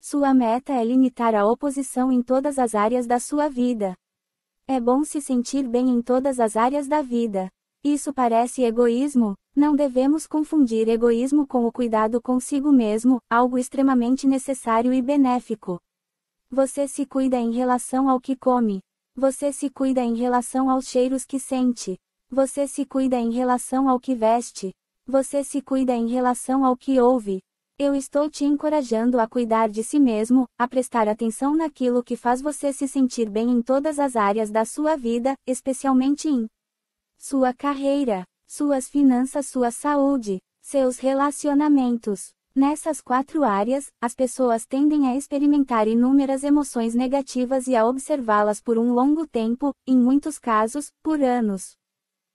Sua meta é limitar a oposição em todas as áreas da sua vida. É bom se sentir bem em todas as áreas da vida. Isso parece egoísmo, não devemos confundir egoísmo com o cuidado consigo mesmo, algo extremamente necessário e benéfico. Você se cuida em relação ao que come. Você se cuida em relação aos cheiros que sente. Você se cuida em relação ao que veste. Você se cuida em relação ao que ouve. Eu estou te encorajando a cuidar de si mesmo, a prestar atenção naquilo que faz você se sentir bem em todas as áreas da sua vida, especialmente em sua carreira, suas finanças, sua saúde, seus relacionamentos. Nessas quatro áreas, as pessoas tendem a experimentar inúmeras emoções negativas e a observá-las por um longo tempo, em muitos casos, por anos.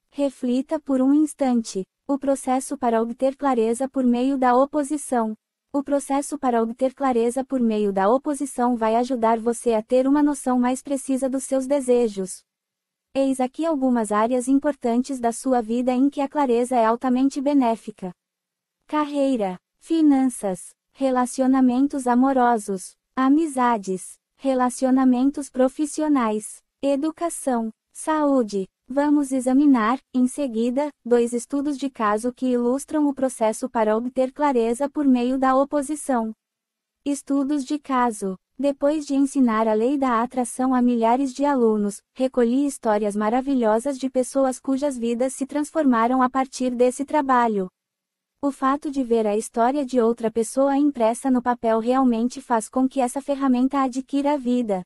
Reflita por um instante: o processo para obter clareza por meio da oposição. O processo para obter clareza por meio da oposição vai ajudar você a ter uma noção mais precisa dos seus desejos. Eis aqui algumas áreas importantes da sua vida em que a clareza é altamente benéfica: carreira, finanças, relacionamentos amorosos, amizades, relacionamentos profissionais, educação, saúde, Vamos examinar, em seguida, dois estudos de caso que ilustram o processo para obter clareza por meio da oposição. Estudos de caso. Depois de ensinar a lei da atração a milhares de alunos, recolhi histórias maravilhosas de pessoas cujas vidas se transformaram a partir desse trabalho. O fato de ver a história de outra pessoa impressa no papel realmente faz com que essa ferramenta adquira vida.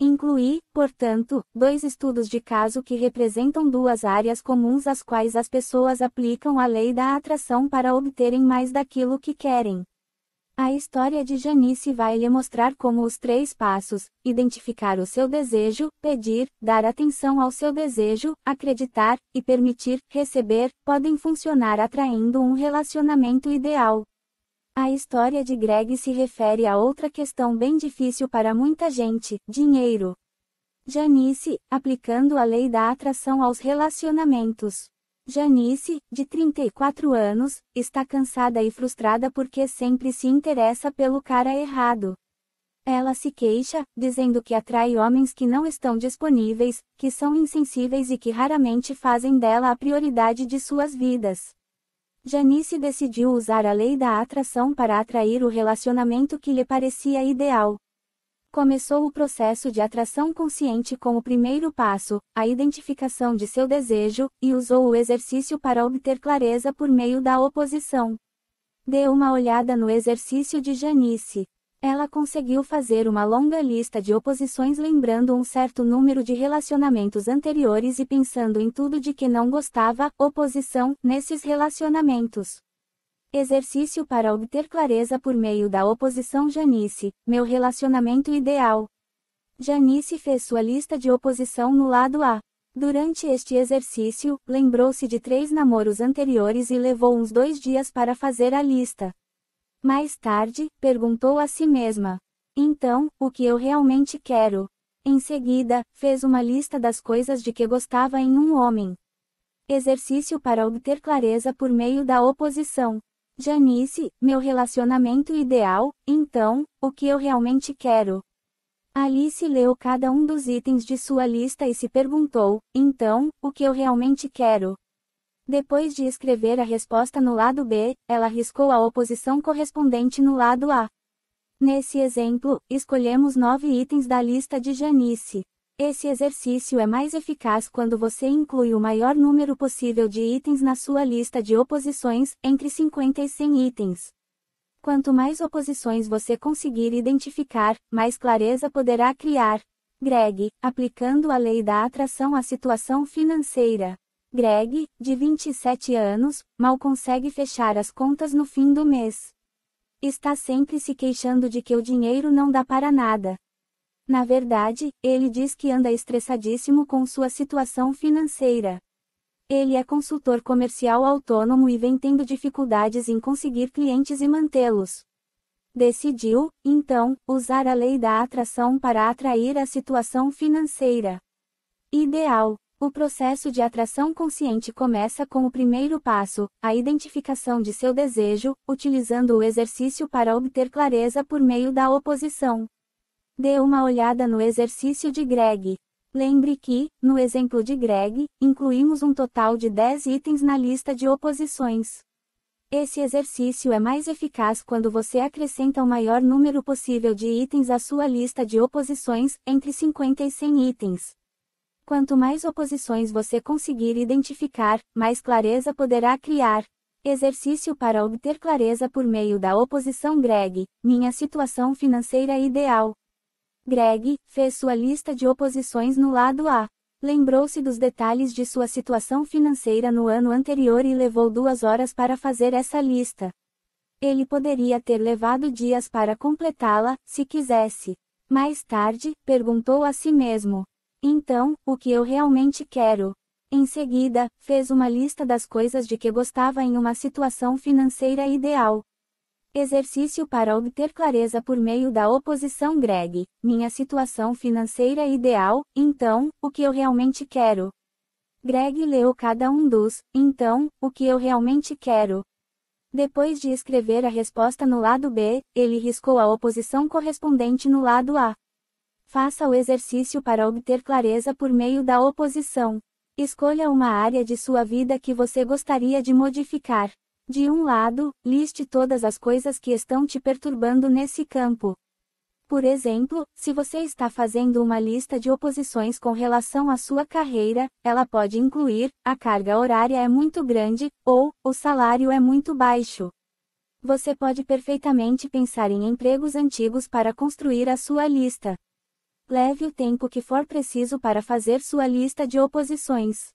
Incluí, portanto, dois estudos de caso que representam duas áreas comuns às quais as pessoas aplicam a lei da atração para obterem mais daquilo que querem. A história de Janice vai lhe mostrar como os três passos: identificar o seu desejo, pedir, dar atenção ao seu desejo, acreditar e permitir receber, podem funcionar atraindo um relacionamento ideal. A história de Greg se refere a outra questão bem difícil para muita gente: dinheiro. Janice, aplicando a lei da atração aos relacionamentos. Janice, de 34 anos, está cansada e frustrada porque sempre se interessa pelo cara errado. Ela se queixa, dizendo que atrai homens que não estão disponíveis, que são insensíveis e que raramente fazem dela a prioridade de suas vidas. Janice decidiu usar a lei da atração para atrair o relacionamento que lhe parecia ideal. Começou o processo de atração consciente com o primeiro passo, a identificação de seu desejo, e usou o exercício para obter clareza por meio da oposição. Dê uma olhada no exercício de Janice. Ela conseguiu fazer uma longa lista de oposições lembrando um certo número de relacionamentos anteriores e pensando em tudo de que não gostava, oposição, nesses relacionamentos. Exercício para obter clareza por meio da oposição Janice, meu relacionamento ideal. Janice fez sua lista de oposição no lado A. Durante este exercício, lembrou-se de três namoros anteriores e levou uns dois dias para fazer a lista. Mais tarde, perguntou a si mesma: Então, o que eu realmente quero? Em seguida, fez uma lista das coisas de que gostava em um homem. Exercício para obter clareza por meio da oposição. Janice, meu relacionamento ideal, então, o que eu realmente quero? Alice leu cada um dos itens de sua lista e se perguntou: então, o que eu realmente quero? Depois de escrever a resposta no lado B, ela riscou a oposição correspondente no lado A. Nesse exemplo, escolhemos nove itens da lista de Janice. Esse exercício é mais eficaz quando você inclui o maior número possível de itens na sua lista de oposições, entre 50 e 100 itens. Quanto mais oposições você conseguir identificar, mais clareza poderá criar. Greg, aplicando a lei da atração à situação financeira. Greg, de 27 anos, mal consegue fechar as contas no fim do mês. Está sempre se queixando de que o dinheiro não dá para nada. Na verdade, ele diz que anda estressadíssimo com sua situação financeira. Ele é consultor comercial autônomo e vem tendo dificuldades em conseguir clientes e mantê-los. Decidiu, então, usar a lei da atração para atrair a situação financeira ideal. O processo de atração consciente começa com o primeiro passo, a identificação de seu desejo, utilizando o exercício para obter clareza por meio da oposição. Dê uma olhada no exercício de Greg. Lembre que, no exemplo de Greg, incluímos um total de 10 itens na lista de oposições. Esse exercício é mais eficaz quando você acrescenta o maior número possível de itens à sua lista de oposições, entre 50 e 100 itens. Quanto mais oposições você conseguir identificar, mais clareza poderá criar. Exercício para obter clareza por meio da oposição Greg, minha situação financeira ideal. Greg fez sua lista de oposições no lado A. Lembrou-se dos detalhes de sua situação financeira no ano anterior e levou duas horas para fazer essa lista. Ele poderia ter levado dias para completá-la, se quisesse. Mais tarde, perguntou a si mesmo: então, o que eu realmente quero? Em seguida, fez uma lista das coisas de que gostava em uma situação financeira ideal. Exercício para obter clareza por meio da oposição Greg. Minha situação financeira ideal, então, o que eu realmente quero? Greg leu cada um dos, então, o que eu realmente quero. Depois de escrever a resposta no lado B, ele riscou a oposição correspondente no lado A. Faça o exercício para obter clareza por meio da oposição. Escolha uma área de sua vida que você gostaria de modificar. De um lado, liste todas as coisas que estão te perturbando nesse campo. Por exemplo, se você está fazendo uma lista de oposições com relação à sua carreira, ela pode incluir: a carga horária é muito grande, ou o salário é muito baixo. Você pode perfeitamente pensar em empregos antigos para construir a sua lista. Leve o tempo que for preciso para fazer sua lista de oposições.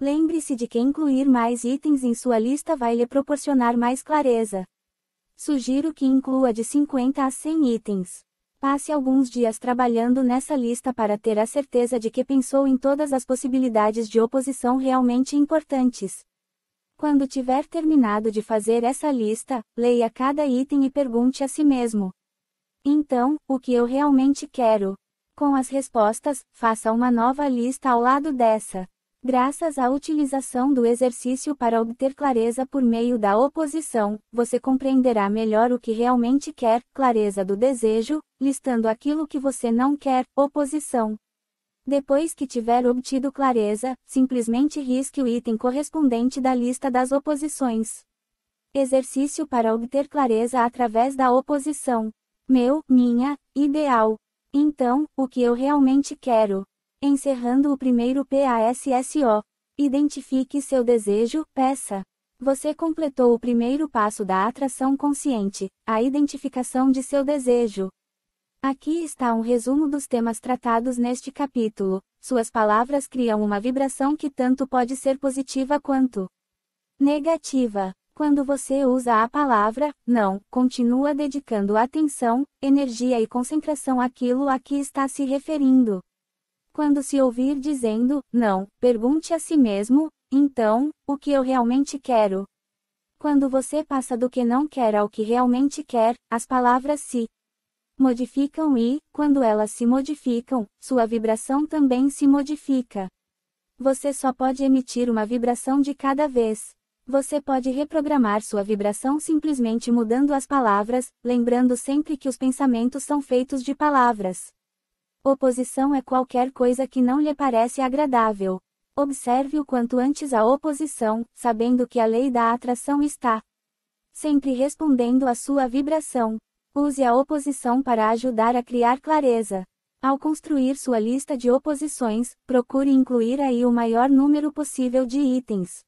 Lembre-se de que incluir mais itens em sua lista vai lhe proporcionar mais clareza. Sugiro que inclua de 50 a 100 itens. Passe alguns dias trabalhando nessa lista para ter a certeza de que pensou em todas as possibilidades de oposição realmente importantes. Quando tiver terminado de fazer essa lista, leia cada item e pergunte a si mesmo: Então, o que eu realmente quero? Com as respostas, faça uma nova lista ao lado dessa. Graças à utilização do exercício para obter clareza por meio da oposição, você compreenderá melhor o que realmente quer, clareza do desejo, listando aquilo que você não quer, oposição. Depois que tiver obtido clareza, simplesmente risque o item correspondente da lista das oposições. Exercício para obter clareza através da oposição. Meu, minha, ideal, então, o que eu realmente quero? Encerrando o primeiro PASSO. Identifique seu desejo, peça. Você completou o primeiro passo da atração consciente, a identificação de seu desejo. Aqui está um resumo dos temas tratados neste capítulo. Suas palavras criam uma vibração que tanto pode ser positiva quanto negativa. Quando você usa a palavra não, continua dedicando atenção, energia e concentração àquilo a que está se referindo. Quando se ouvir dizendo não, pergunte a si mesmo: então, o que eu realmente quero? Quando você passa do que não quer ao que realmente quer, as palavras se modificam e, quando elas se modificam, sua vibração também se modifica. Você só pode emitir uma vibração de cada vez. Você pode reprogramar sua vibração simplesmente mudando as palavras, lembrando sempre que os pensamentos são feitos de palavras. Oposição é qualquer coisa que não lhe parece agradável. Observe o quanto antes a oposição, sabendo que a lei da atração está sempre respondendo à sua vibração. Use a oposição para ajudar a criar clareza. Ao construir sua lista de oposições, procure incluir aí o maior número possível de itens.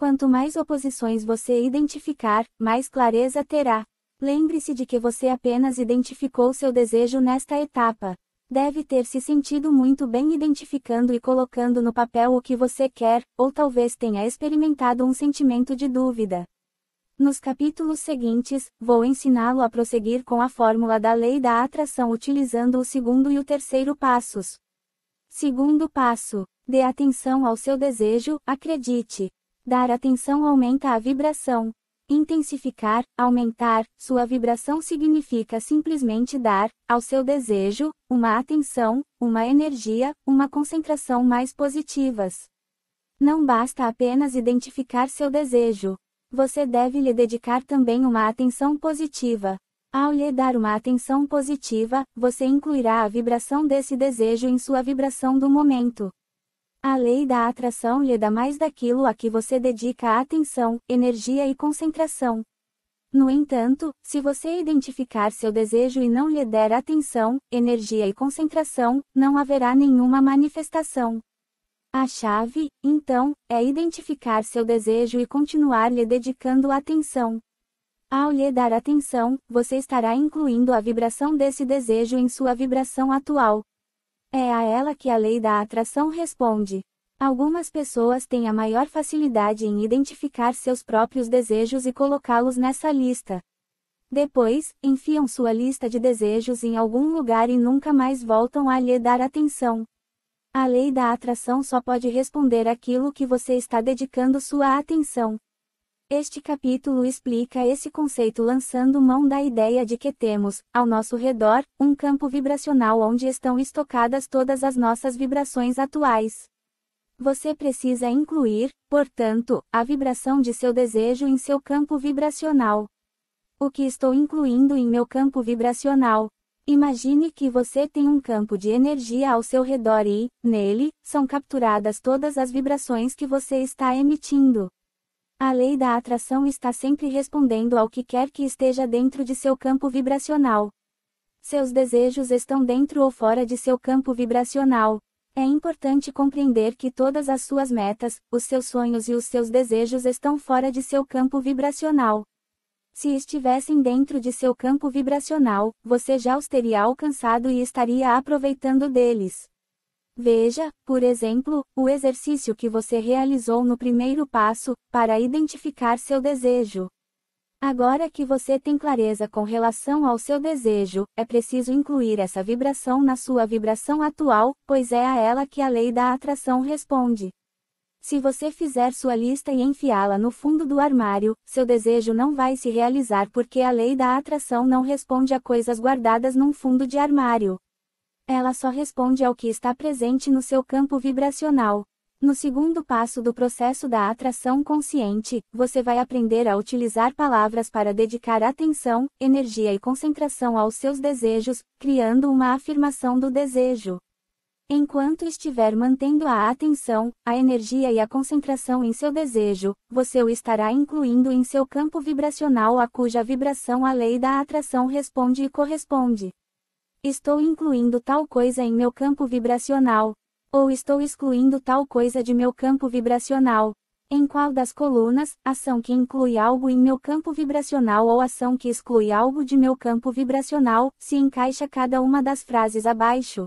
Quanto mais oposições você identificar, mais clareza terá. Lembre-se de que você apenas identificou seu desejo nesta etapa. Deve ter se sentido muito bem identificando e colocando no papel o que você quer, ou talvez tenha experimentado um sentimento de dúvida. Nos capítulos seguintes, vou ensiná-lo a prosseguir com a fórmula da lei da atração utilizando o segundo e o terceiro passos. Segundo passo: dê atenção ao seu desejo, acredite. Dar atenção aumenta a vibração. Intensificar, aumentar, sua vibração significa simplesmente dar, ao seu desejo, uma atenção, uma energia, uma concentração mais positivas. Não basta apenas identificar seu desejo. Você deve lhe dedicar também uma atenção positiva. Ao lhe dar uma atenção positiva, você incluirá a vibração desse desejo em sua vibração do momento. A lei da atração lhe dá mais daquilo a que você dedica atenção, energia e concentração. No entanto, se você identificar seu desejo e não lhe der atenção, energia e concentração, não haverá nenhuma manifestação. A chave, então, é identificar seu desejo e continuar lhe dedicando atenção. Ao lhe dar atenção, você estará incluindo a vibração desse desejo em sua vibração atual, é a ela que a lei da atração responde. Algumas pessoas têm a maior facilidade em identificar seus próprios desejos e colocá-los nessa lista. Depois, enfiam sua lista de desejos em algum lugar e nunca mais voltam a lhe dar atenção. A lei da atração só pode responder aquilo que você está dedicando sua atenção. Este capítulo explica esse conceito lançando mão da ideia de que temos, ao nosso redor, um campo vibracional onde estão estocadas todas as nossas vibrações atuais. Você precisa incluir, portanto, a vibração de seu desejo em seu campo vibracional. O que estou incluindo em meu campo vibracional? Imagine que você tem um campo de energia ao seu redor e, nele, são capturadas todas as vibrações que você está emitindo. A lei da atração está sempre respondendo ao que quer que esteja dentro de seu campo vibracional. Seus desejos estão dentro ou fora de seu campo vibracional. É importante compreender que todas as suas metas, os seus sonhos e os seus desejos estão fora de seu campo vibracional. Se estivessem dentro de seu campo vibracional, você já os teria alcançado e estaria aproveitando deles. Veja, por exemplo, o exercício que você realizou no primeiro passo, para identificar seu desejo. Agora que você tem clareza com relação ao seu desejo, é preciso incluir essa vibração na sua vibração atual, pois é a ela que a lei da atração responde. Se você fizer sua lista e enfiá-la no fundo do armário, seu desejo não vai se realizar porque a lei da atração não responde a coisas guardadas num fundo de armário. Ela só responde ao que está presente no seu campo vibracional. No segundo passo do processo da atração consciente, você vai aprender a utilizar palavras para dedicar atenção, energia e concentração aos seus desejos, criando uma afirmação do desejo. Enquanto estiver mantendo a atenção, a energia e a concentração em seu desejo, você o estará incluindo em seu campo vibracional a cuja vibração a lei da atração responde e corresponde. Estou incluindo tal coisa em meu campo vibracional. Ou estou excluindo tal coisa de meu campo vibracional. Em qual das colunas, ação que inclui algo em meu campo vibracional ou ação que exclui algo de meu campo vibracional, se encaixa cada uma das frases abaixo?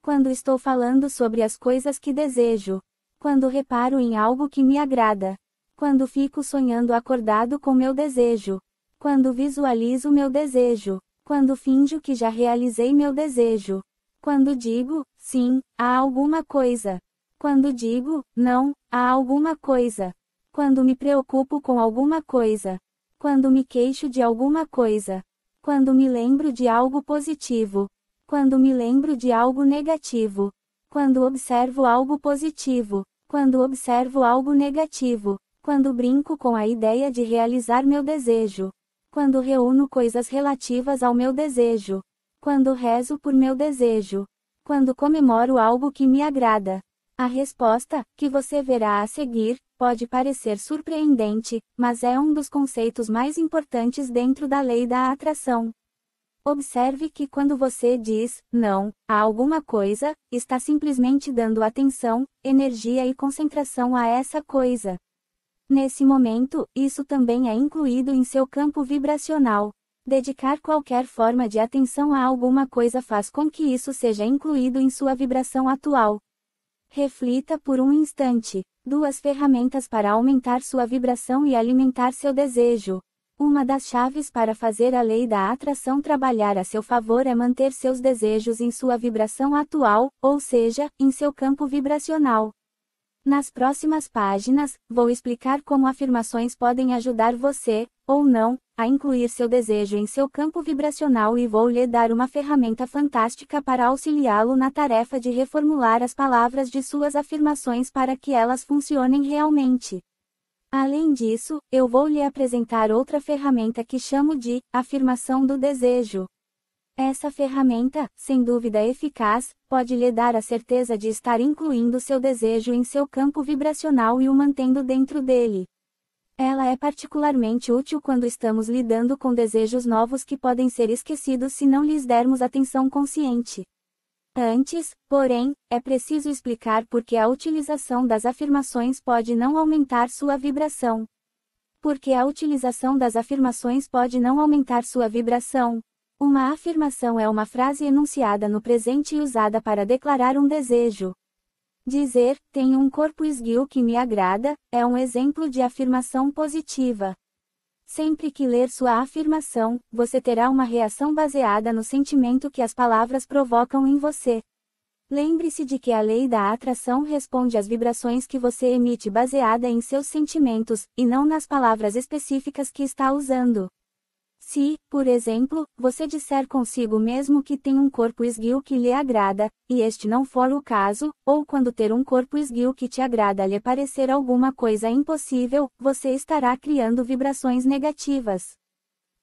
Quando estou falando sobre as coisas que desejo. Quando reparo em algo que me agrada. Quando fico sonhando acordado com meu desejo. Quando visualizo meu desejo quando finjo que já realizei meu desejo. Quando digo, sim, há alguma coisa. Quando digo, não, há alguma coisa. Quando me preocupo com alguma coisa. Quando me queixo de alguma coisa. Quando me lembro de algo positivo. Quando me lembro de algo negativo. Quando observo algo positivo. Quando observo algo negativo. Quando brinco com a ideia de realizar meu desejo quando reúno coisas relativas ao meu desejo, quando rezo por meu desejo, quando comemoro algo que me agrada. A resposta, que você verá a seguir, pode parecer surpreendente, mas é um dos conceitos mais importantes dentro da lei da atração. Observe que quando você diz não a alguma coisa, está simplesmente dando atenção, energia e concentração a essa coisa. Nesse momento, isso também é incluído em seu campo vibracional. Dedicar qualquer forma de atenção a alguma coisa faz com que isso seja incluído em sua vibração atual. Reflita por um instante. Duas ferramentas para aumentar sua vibração e alimentar seu desejo. Uma das chaves para fazer a lei da atração trabalhar a seu favor é manter seus desejos em sua vibração atual, ou seja, em seu campo vibracional. Nas próximas páginas, vou explicar como afirmações podem ajudar você, ou não, a incluir seu desejo em seu campo vibracional e vou lhe dar uma ferramenta fantástica para auxiliá-lo na tarefa de reformular as palavras de suas afirmações para que elas funcionem realmente. Além disso, eu vou lhe apresentar outra ferramenta que chamo de afirmação do desejo. Essa ferramenta, sem dúvida eficaz, pode lhe dar a certeza de estar incluindo seu desejo em seu campo vibracional e o mantendo dentro dele. Ela é particularmente útil quando estamos lidando com desejos novos que podem ser esquecidos se não lhes dermos atenção consciente. Antes, porém, é preciso explicar por que a utilização das afirmações pode não aumentar sua vibração. Porque a utilização das afirmações pode não aumentar sua vibração, uma afirmação é uma frase enunciada no presente e usada para declarar um desejo. Dizer, tenho um corpo esguio que me agrada, é um exemplo de afirmação positiva. Sempre que ler sua afirmação, você terá uma reação baseada no sentimento que as palavras provocam em você. Lembre-se de que a lei da atração responde às vibrações que você emite baseada em seus sentimentos, e não nas palavras específicas que está usando. Se, por exemplo, você disser consigo mesmo que tem um corpo esguio que lhe agrada, e este não for o caso, ou quando ter um corpo esguio que te agrada lhe parecer alguma coisa impossível, você estará criando vibrações negativas.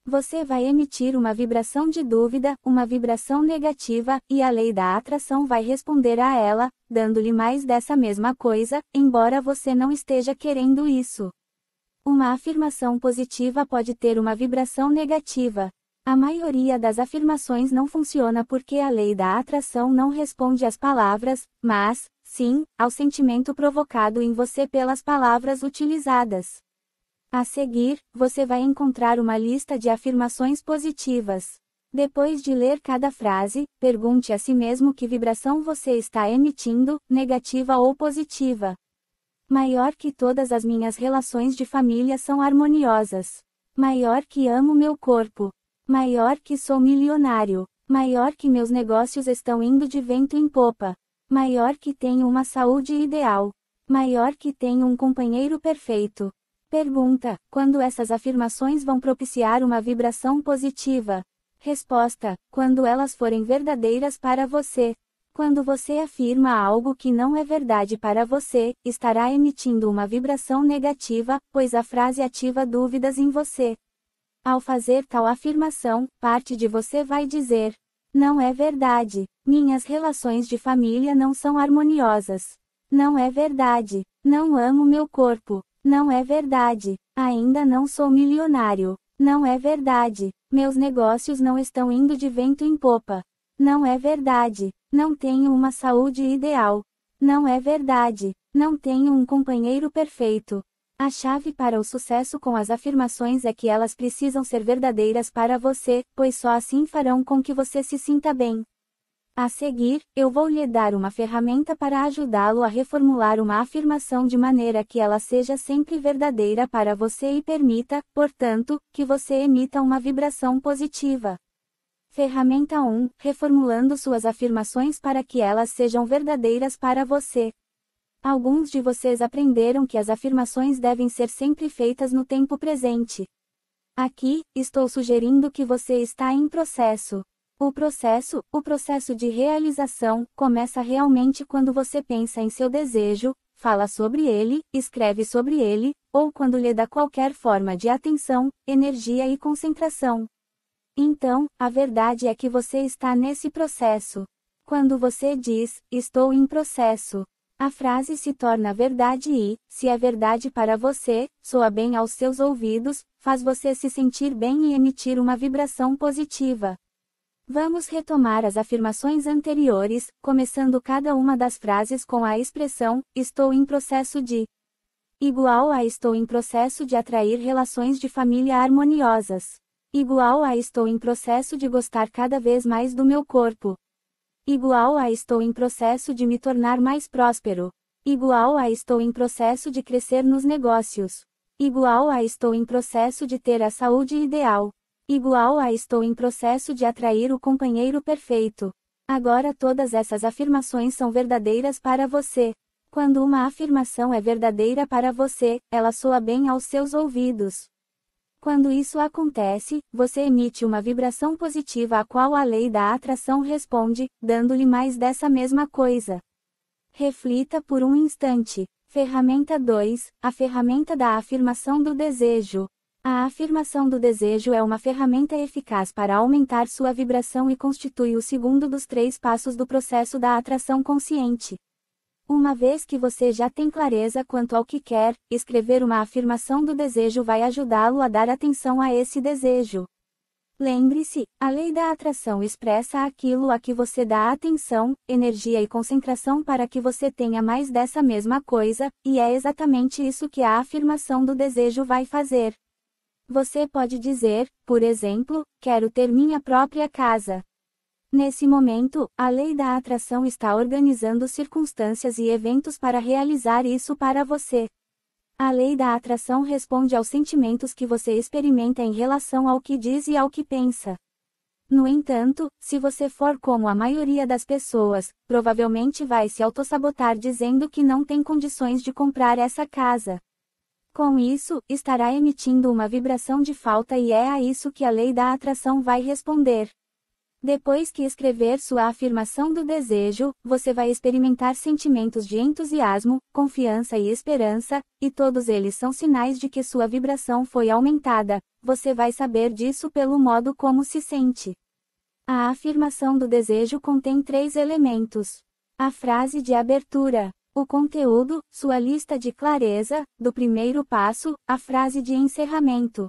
Você vai emitir uma vibração de dúvida, uma vibração negativa, e a lei da atração vai responder a ela, dando-lhe mais dessa mesma coisa, embora você não esteja querendo isso. Uma afirmação positiva pode ter uma vibração negativa. A maioria das afirmações não funciona porque a lei da atração não responde às palavras, mas, sim, ao sentimento provocado em você pelas palavras utilizadas. A seguir, você vai encontrar uma lista de afirmações positivas. Depois de ler cada frase, pergunte a si mesmo que vibração você está emitindo, negativa ou positiva. Maior que todas as minhas relações de família são harmoniosas. Maior que amo meu corpo. Maior que sou milionário. Maior que meus negócios estão indo de vento em popa. Maior que tenho uma saúde ideal. Maior que tenho um companheiro perfeito. Pergunta: quando essas afirmações vão propiciar uma vibração positiva? Resposta: quando elas forem verdadeiras para você. Quando você afirma algo que não é verdade para você, estará emitindo uma vibração negativa, pois a frase ativa dúvidas em você. Ao fazer tal afirmação, parte de você vai dizer: Não é verdade. Minhas relações de família não são harmoniosas. Não é verdade. Não amo meu corpo. Não é verdade. Ainda não sou milionário. Não é verdade. Meus negócios não estão indo de vento em popa. Não é verdade. Não tenho uma saúde ideal. Não é verdade. Não tenho um companheiro perfeito. A chave para o sucesso com as afirmações é que elas precisam ser verdadeiras para você, pois só assim farão com que você se sinta bem. A seguir, eu vou lhe dar uma ferramenta para ajudá-lo a reformular uma afirmação de maneira que ela seja sempre verdadeira para você e permita, portanto, que você emita uma vibração positiva. Ferramenta 1 Reformulando suas afirmações para que elas sejam verdadeiras para você. Alguns de vocês aprenderam que as afirmações devem ser sempre feitas no tempo presente. Aqui, estou sugerindo que você está em processo. O processo, o processo de realização, começa realmente quando você pensa em seu desejo, fala sobre ele, escreve sobre ele, ou quando lhe dá qualquer forma de atenção, energia e concentração. Então, a verdade é que você está nesse processo. Quando você diz, estou em processo, a frase se torna verdade e, se é verdade para você, soa bem aos seus ouvidos, faz você se sentir bem e emitir uma vibração positiva. Vamos retomar as afirmações anteriores, começando cada uma das frases com a expressão estou em processo de. Igual a estou em processo de atrair relações de família harmoniosas. Igual a estou em processo de gostar cada vez mais do meu corpo. Igual a estou em processo de me tornar mais próspero. Igual a estou em processo de crescer nos negócios. Igual a estou em processo de ter a saúde ideal. Igual a estou em processo de atrair o companheiro perfeito. Agora todas essas afirmações são verdadeiras para você. Quando uma afirmação é verdadeira para você, ela soa bem aos seus ouvidos. Quando isso acontece, você emite uma vibração positiva à qual a lei da atração responde, dando-lhe mais dessa mesma coisa. Reflita por um instante. Ferramenta 2 A ferramenta da afirmação do desejo. A afirmação do desejo é uma ferramenta eficaz para aumentar sua vibração e constitui o segundo dos três passos do processo da atração consciente. Uma vez que você já tem clareza quanto ao que quer, escrever uma afirmação do desejo vai ajudá-lo a dar atenção a esse desejo. Lembre-se, a lei da atração expressa aquilo a que você dá atenção, energia e concentração para que você tenha mais dessa mesma coisa, e é exatamente isso que a afirmação do desejo vai fazer. Você pode dizer, por exemplo, quero ter minha própria casa. Nesse momento, a lei da atração está organizando circunstâncias e eventos para realizar isso para você. A lei da atração responde aos sentimentos que você experimenta em relação ao que diz e ao que pensa. No entanto, se você for como a maioria das pessoas, provavelmente vai se autossabotar dizendo que não tem condições de comprar essa casa. Com isso, estará emitindo uma vibração de falta e é a isso que a lei da atração vai responder. Depois que escrever sua afirmação do desejo, você vai experimentar sentimentos de entusiasmo, confiança e esperança, e todos eles são sinais de que sua vibração foi aumentada. Você vai saber disso pelo modo como se sente. A afirmação do desejo contém três elementos: a frase de abertura, o conteúdo, sua lista de clareza, do primeiro passo, a frase de encerramento,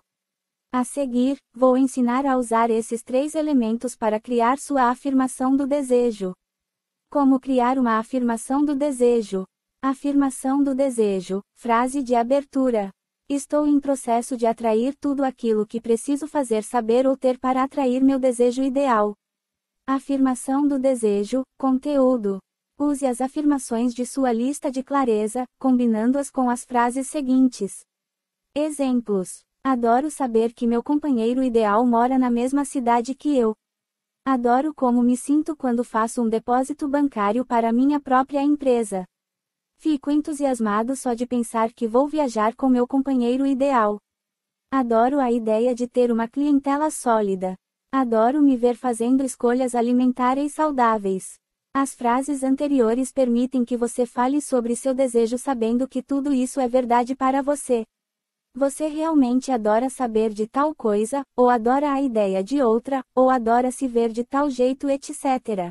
a seguir, vou ensinar a usar esses três elementos para criar sua afirmação do desejo. Como criar uma afirmação do desejo? Afirmação do desejo, frase de abertura. Estou em processo de atrair tudo aquilo que preciso fazer saber ou ter para atrair meu desejo ideal. Afirmação do desejo, conteúdo. Use as afirmações de sua lista de clareza, combinando-as com as frases seguintes. Exemplos. Adoro saber que meu companheiro ideal mora na mesma cidade que eu. Adoro como me sinto quando faço um depósito bancário para minha própria empresa. Fico entusiasmado só de pensar que vou viajar com meu companheiro ideal. Adoro a ideia de ter uma clientela sólida. Adoro me ver fazendo escolhas alimentares saudáveis. As frases anteriores permitem que você fale sobre seu desejo sabendo que tudo isso é verdade para você. Você realmente adora saber de tal coisa, ou adora a ideia de outra, ou adora se ver de tal jeito, etc.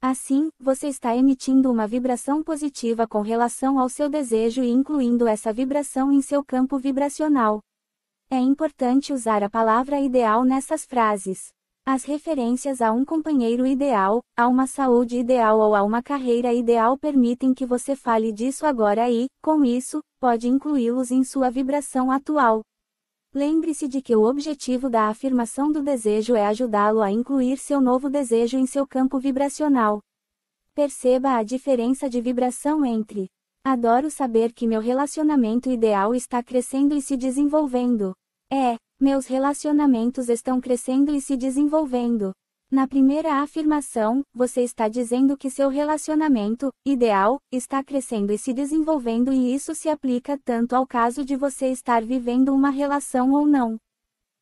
Assim, você está emitindo uma vibração positiva com relação ao seu desejo e incluindo essa vibração em seu campo vibracional. É importante usar a palavra ideal nessas frases. As referências a um companheiro ideal, a uma saúde ideal ou a uma carreira ideal permitem que você fale disso agora e, com isso, pode incluí-los em sua vibração atual. Lembre-se de que o objetivo da afirmação do desejo é ajudá-lo a incluir seu novo desejo em seu campo vibracional. Perceba a diferença de vibração entre Adoro saber que meu relacionamento ideal está crescendo e se desenvolvendo. É, meus relacionamentos estão crescendo e se desenvolvendo. Na primeira afirmação, você está dizendo que seu relacionamento ideal está crescendo e se desenvolvendo, e isso se aplica tanto ao caso de você estar vivendo uma relação ou não.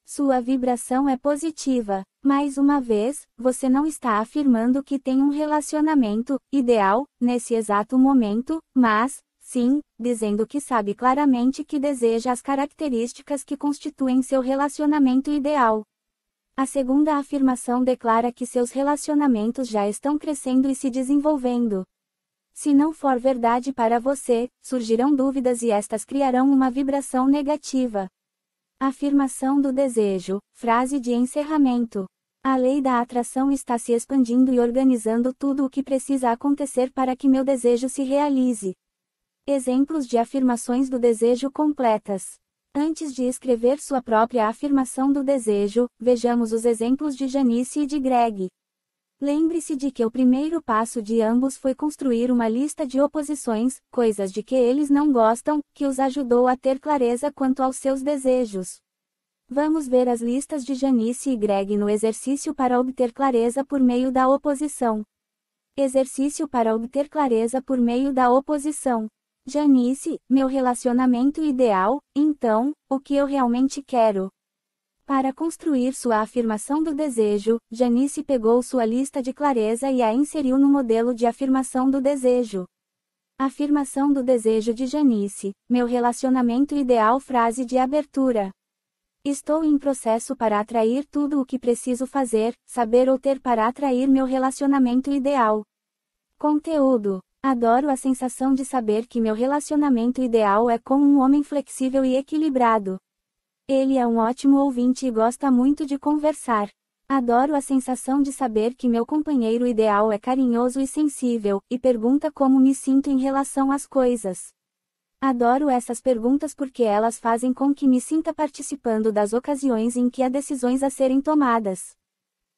Sua vibração é positiva. Mais uma vez, você não está afirmando que tem um relacionamento ideal nesse exato momento, mas Sim, dizendo que sabe claramente que deseja as características que constituem seu relacionamento ideal. A segunda afirmação declara que seus relacionamentos já estão crescendo e se desenvolvendo. Se não for verdade para você, surgirão dúvidas e estas criarão uma vibração negativa. Afirmação do desejo, frase de encerramento. A lei da atração está se expandindo e organizando tudo o que precisa acontecer para que meu desejo se realize. Exemplos de afirmações do desejo completas. Antes de escrever sua própria afirmação do desejo, vejamos os exemplos de Janice e de Greg. Lembre-se de que o primeiro passo de ambos foi construir uma lista de oposições, coisas de que eles não gostam, que os ajudou a ter clareza quanto aos seus desejos. Vamos ver as listas de Janice e Greg no exercício para obter clareza por meio da oposição. Exercício para obter clareza por meio da oposição. Janice, meu relacionamento ideal, então, o que eu realmente quero? Para construir sua afirmação do desejo, Janice pegou sua lista de clareza e a inseriu no modelo de afirmação do desejo. Afirmação do desejo de Janice, meu relacionamento ideal frase de abertura. Estou em processo para atrair tudo o que preciso fazer, saber ou ter para atrair meu relacionamento ideal. Conteúdo Adoro a sensação de saber que meu relacionamento ideal é com um homem flexível e equilibrado. Ele é um ótimo ouvinte e gosta muito de conversar. Adoro a sensação de saber que meu companheiro ideal é carinhoso e sensível, e pergunta como me sinto em relação às coisas. Adoro essas perguntas porque elas fazem com que me sinta participando das ocasiões em que há decisões a serem tomadas.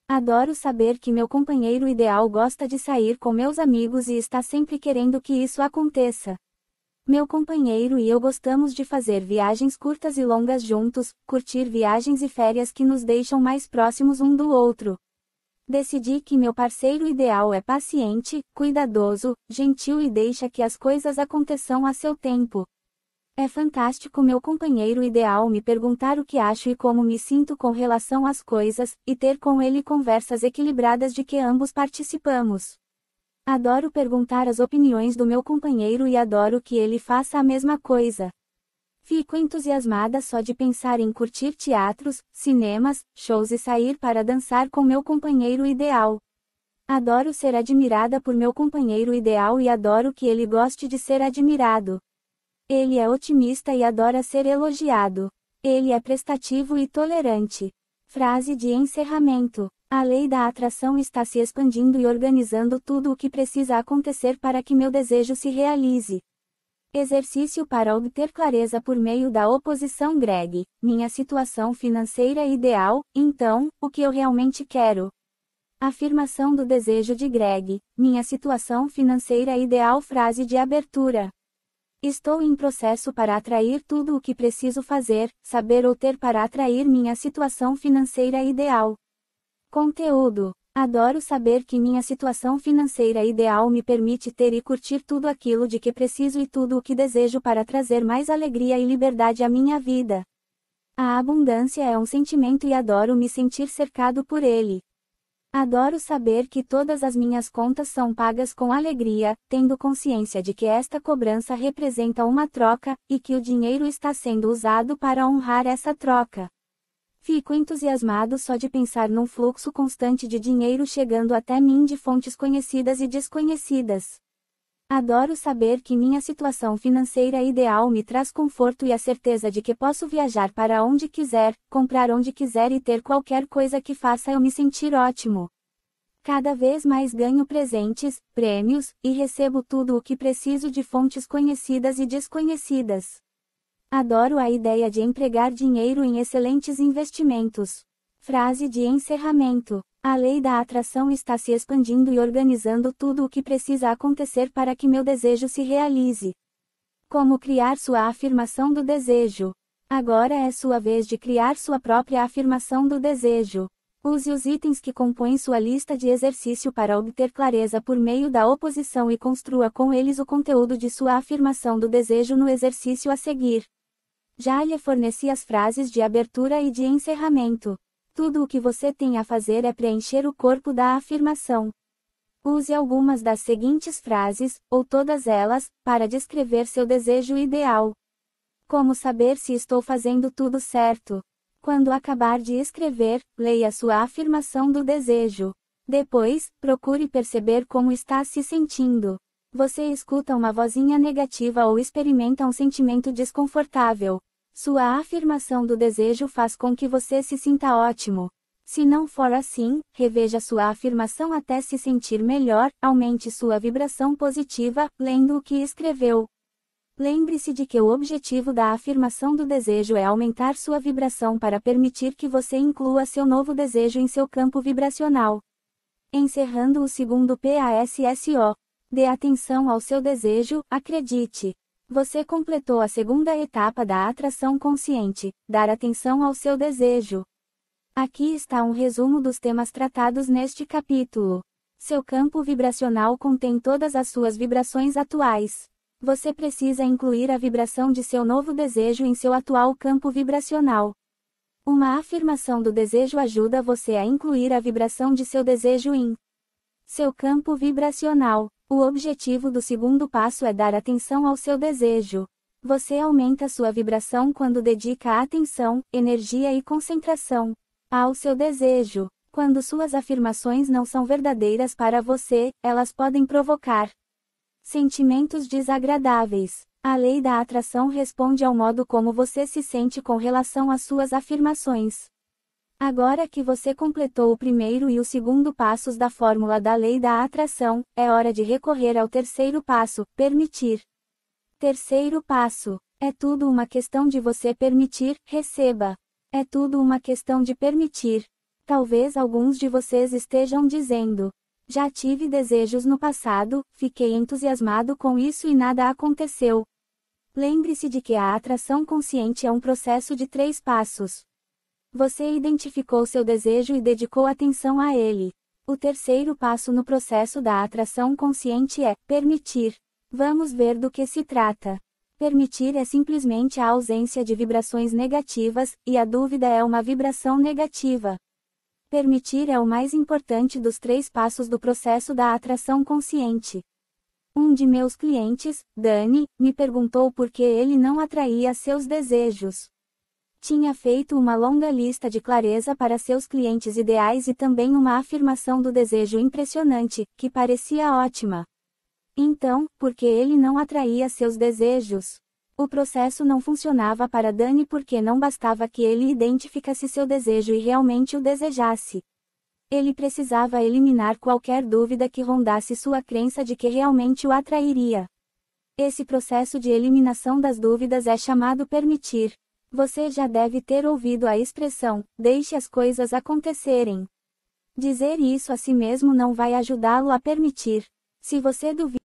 Adoro saber que meu companheiro ideal gosta de sair com meus amigos e está sempre querendo que isso aconteça. Meu companheiro e eu gostamos de fazer viagens curtas e longas juntos, curtir viagens e férias que nos deixam mais próximos um do outro. Decidi que meu parceiro ideal é paciente, cuidadoso, gentil e deixa que as coisas aconteçam a seu tempo. É fantástico meu companheiro ideal me perguntar o que acho e como me sinto com relação às coisas, e ter com ele conversas equilibradas de que ambos participamos. Adoro perguntar as opiniões do meu companheiro e adoro que ele faça a mesma coisa. Fico entusiasmada só de pensar em curtir teatros, cinemas, shows e sair para dançar com meu companheiro ideal. Adoro ser admirada por meu companheiro ideal e adoro que ele goste de ser admirado. Ele é otimista e adora ser elogiado. Ele é prestativo e tolerante. Frase de encerramento. A lei da atração está se expandindo e organizando tudo o que precisa acontecer para que meu desejo se realize. Exercício para obter clareza por meio da oposição Greg. Minha situação financeira é ideal, então, o que eu realmente quero? Afirmação do desejo de Greg. Minha situação financeira é ideal. Frase de abertura. Estou em processo para atrair tudo o que preciso fazer, saber ou ter para atrair minha situação financeira ideal. Conteúdo: Adoro saber que minha situação financeira ideal me permite ter e curtir tudo aquilo de que preciso e tudo o que desejo para trazer mais alegria e liberdade à minha vida. A abundância é um sentimento e adoro me sentir cercado por ele. Adoro saber que todas as minhas contas são pagas com alegria, tendo consciência de que esta cobrança representa uma troca, e que o dinheiro está sendo usado para honrar essa troca. Fico entusiasmado só de pensar num fluxo constante de dinheiro chegando até mim de fontes conhecidas e desconhecidas. Adoro saber que minha situação financeira ideal me traz conforto e a certeza de que posso viajar para onde quiser, comprar onde quiser e ter qualquer coisa que faça eu me sentir ótimo. Cada vez mais ganho presentes, prêmios, e recebo tudo o que preciso de fontes conhecidas e desconhecidas. Adoro a ideia de empregar dinheiro em excelentes investimentos. Frase de encerramento. A lei da atração está se expandindo e organizando tudo o que precisa acontecer para que meu desejo se realize. Como criar sua afirmação do desejo? Agora é sua vez de criar sua própria afirmação do desejo. Use os itens que compõem sua lista de exercício para obter clareza por meio da oposição e construa com eles o conteúdo de sua afirmação do desejo no exercício a seguir. Já lhe forneci as frases de abertura e de encerramento. Tudo o que você tem a fazer é preencher o corpo da afirmação. Use algumas das seguintes frases, ou todas elas, para descrever seu desejo ideal. Como saber se estou fazendo tudo certo? Quando acabar de escrever, leia sua afirmação do desejo. Depois, procure perceber como está se sentindo. Você escuta uma vozinha negativa ou experimenta um sentimento desconfortável. Sua afirmação do desejo faz com que você se sinta ótimo. Se não for assim, reveja sua afirmação até se sentir melhor, aumente sua vibração positiva, lendo o que escreveu. Lembre-se de que o objetivo da afirmação do desejo é aumentar sua vibração para permitir que você inclua seu novo desejo em seu campo vibracional. Encerrando o segundo PASSO. Dê atenção ao seu desejo, acredite. Você completou a segunda etapa da atração consciente, dar atenção ao seu desejo. Aqui está um resumo dos temas tratados neste capítulo. Seu campo vibracional contém todas as suas vibrações atuais. Você precisa incluir a vibração de seu novo desejo em seu atual campo vibracional. Uma afirmação do desejo ajuda você a incluir a vibração de seu desejo em seu campo vibracional. O objetivo do segundo passo é dar atenção ao seu desejo. Você aumenta sua vibração quando dedica atenção, energia e concentração ao seu desejo. Quando suas afirmações não são verdadeiras para você, elas podem provocar sentimentos desagradáveis. A lei da atração responde ao modo como você se sente com relação às suas afirmações. Agora que você completou o primeiro e o segundo passos da fórmula da lei da atração, é hora de recorrer ao terceiro passo, permitir. Terceiro passo. É tudo uma questão de você permitir, receba. É tudo uma questão de permitir. Talvez alguns de vocês estejam dizendo: Já tive desejos no passado, fiquei entusiasmado com isso e nada aconteceu. Lembre-se de que a atração consciente é um processo de três passos. Você identificou seu desejo e dedicou atenção a ele. O terceiro passo no processo da atração consciente é permitir. Vamos ver do que se trata. Permitir é simplesmente a ausência de vibrações negativas, e a dúvida é uma vibração negativa. Permitir é o mais importante dos três passos do processo da atração consciente. Um de meus clientes, Dani, me perguntou por que ele não atraía seus desejos tinha feito uma longa lista de clareza para seus clientes ideais e também uma afirmação do desejo impressionante, que parecia ótima. Então, porque ele não atraía seus desejos? O processo não funcionava para Dani porque não bastava que ele identificasse seu desejo e realmente o desejasse. Ele precisava eliminar qualquer dúvida que rondasse sua crença de que realmente o atrairia. Esse processo de eliminação das dúvidas é chamado permitir. Você já deve ter ouvido a expressão: deixe as coisas acontecerem. Dizer isso a si mesmo não vai ajudá-lo a permitir. Se você duvida,